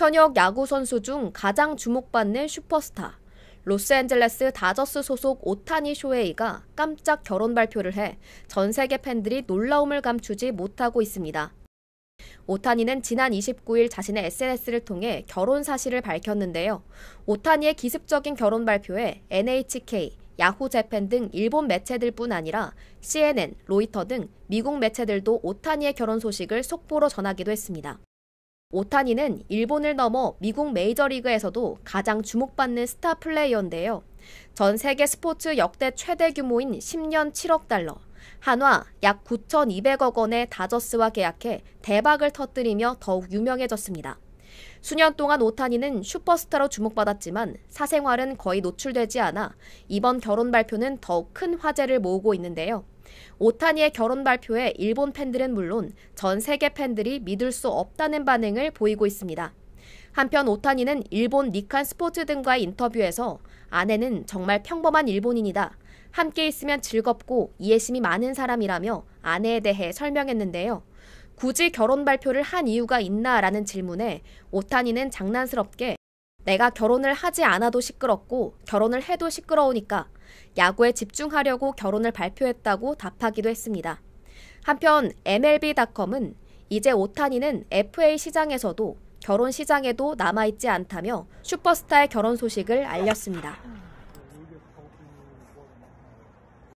현역 야구 선수 중 가장 주목받는 슈퍼스타 로스앤젤레스 다저스 소속 오타니 쇼헤이가 깜짝 결혼 발표를 해 전 세계 팬들이 놀라움을 감추지 못하고 있습니다. 오타니는 지난 29일 자신의 SNS를 통해 결혼 사실을 밝혔는데요. 오타니의 기습적인 결혼 발표에 NHK, 야후 재팬 등 일본 매체들뿐 아니라 CNN, 로이터 등 미국 매체들도 오타니의 결혼 소식을 속보로 전하기도 했습니다. 오타니는 일본을 넘어 미국 메이저리그에서도 가장 주목받는 스타 플레이어인데요. 전 세계 스포츠 역대 최대 규모인 10년 7억 달러, 한화 약 9,200억 원의 다저스와 계약해 대박을 터뜨리며 더욱 유명해졌습니다. 수년 동안 오타니는 슈퍼스타로 주목받았지만 사생활은 거의 노출되지 않아 이번 결혼 발표는 더 큰 화제를 모으고 있는데요. 오타니의 결혼 발표에 일본 팬들은 물론 전 세계 팬들이 믿을 수 없다는 반응을 보이고 있습니다. 한편 오타니는 일본 니칸 스포츠 등과의 인터뷰에서 아내는 정말 평범한 일본인이다. 함께 있으면 즐겁고 이해심이 많은 사람이라며 아내에 대해 설명했는데요. 굳이 결혼 발표를 한 이유가 있나 라는 질문에 오타니는 장난스럽게 내가 결혼을 하지 않아도 시끄럽고 결혼을 해도 시끄러우니까 야구에 집중하려고 결혼을 발표했다고 답하기도 했습니다. 한편 MLB.com은 이제 오타니는 FA 시장에서도 결혼 시장에도 남아있지 않다며 슈퍼스타의 결혼 소식을 알렸습니다.